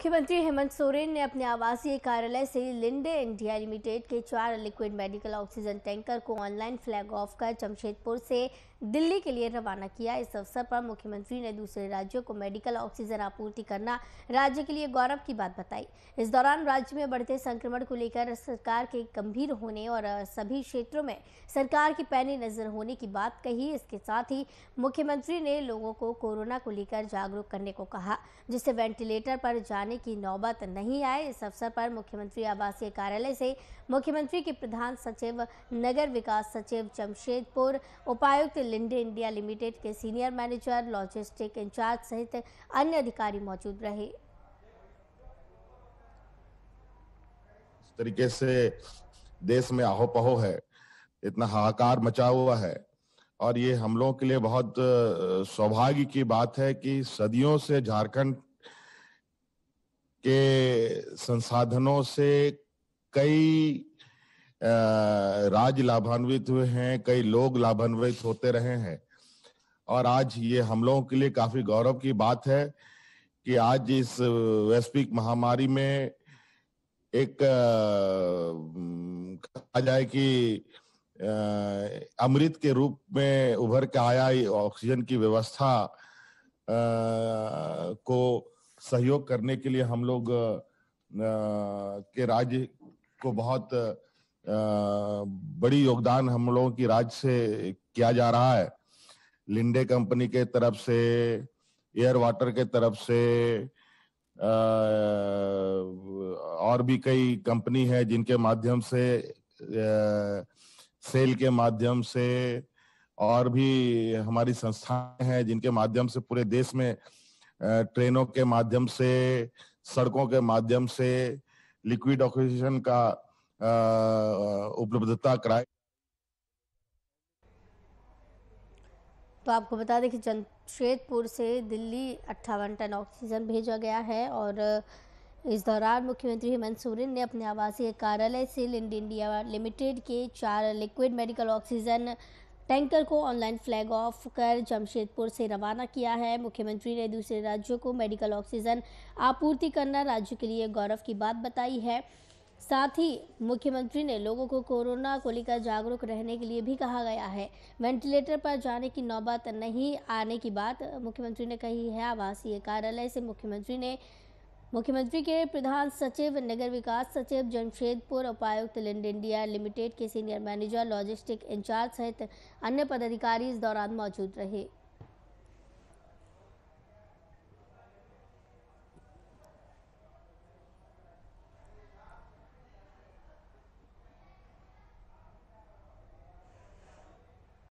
मुख्यमंत्री हेमंत सोरेन ने अपने आवासीय कार्यालय से लिंडे इंडिया लिमिटेड के चार लिक्विड मेडिकल ऑक्सीजन टैंकर को ऑनलाइन फ्लैग ऑफ कर जमशेदपुर से दिल्ली के लिए रवाना किया इस अवसर पर मुख्यमंत्री ने दूसरे राज्यों को मेडिकल ऑक्सीजन आपूर्ति करना राज्य के लिए गौरव की बात बताई इस दौरान राज्य में बढ़ते संक्रमण को लेकर सरकार के गंभीर होने और सभी क्षेत्रों में सरकार की पैनी नजर होने की बात कही इसके साथ ही मुख्यमंत्री ने लोगों को कोरोना को लेकर जागरूक करने को कहा जिससे वेंटिलेटर पर जाने की नौबत नहीं आए इस अवसर पर मुख्यमंत्री आवासीय कार्यालय से मुख्यमंत्री के प्रधान सचिव नगर विकास सचिव जमशेदपुर उपायुक्त लिंडे इंडिया लिमिटेड के सीनियर मैनेजर लॉजिस्टिक इंचार्ज सहित अन्य अधिकारी मौजूद रहे इस तरीके से देश में आहो पहो है इतना हाहाकार मचा हुआ है और ये हम लोगों के लिए बहुत सौभाग्य की बात है कि सदियों से झारखंड के संसाधनों से कई राज लाभान्वित हुए हैं कई लोग लाभान्वित होते रहे हैं और आज ये हम लोगों के लिए काफी गौरव की बात है कि आज इस वैश्विक महामारी में एक कहा जाए कि अमृत के रूप में उभर के आया ऑक्सीजन की व्यवस्था को सहयोग करने के लिए हम लोग के राज्य को बहुत बड़ी योगदान हम लोगों की राज्य से किया जा रहा है लिंडे कंपनी के तरफ से एयर वाटर के तरफ से और भी कई कंपनी है जिनके माध्यम से सेल के माध्यम से और भी हमारी संस्थाएं हैं जिनके माध्यम से पूरे देश में ट्रेनों के माध्यम से सड़कों के माध्यम से लिक्विड ऑक्सीजन का उपलब्धता कराए तो आपको बता दें कि जमशेदपुर से दिल्ली अट्ठावन टन ऑक्सीजन भेजा गया है और इस दौरान मुख्यमंत्री हेमंत सोरेन ने अपने आवासीय कार्यालय से लिंड इंडिया लिमिटेड के चार लिक्विड मेडिकल ऑक्सीजन टैंकर को ऑनलाइन फ्लैग ऑफ कर जमशेदपुर से रवाना किया है मुख्यमंत्री ने दूसरे राज्यों को मेडिकल ऑक्सीजन आपूर्ति करना राज्य के लिए गौरव की बात बताई है साथ ही मुख्यमंत्री ने लोगों को कोरोना को लेकर जागरूक रहने के लिए भी कहा गया है वेंटिलेटर पर जाने की नौबत नहीं आने की बात मुख्यमंत्री ने कही है आवासीय कार्यालय से मुख्यमंत्री ने मुख्यमंत्री के प्रधान सचिव नगर विकास सचिव जमशेदपुर उपायुक्त लिंड इंडिया लिमिटेड के सीनियर मैनेजर लॉजिस्टिक इंचार्ज सहित अन्य पदाधिकारी इस दौरान मौजूद रहे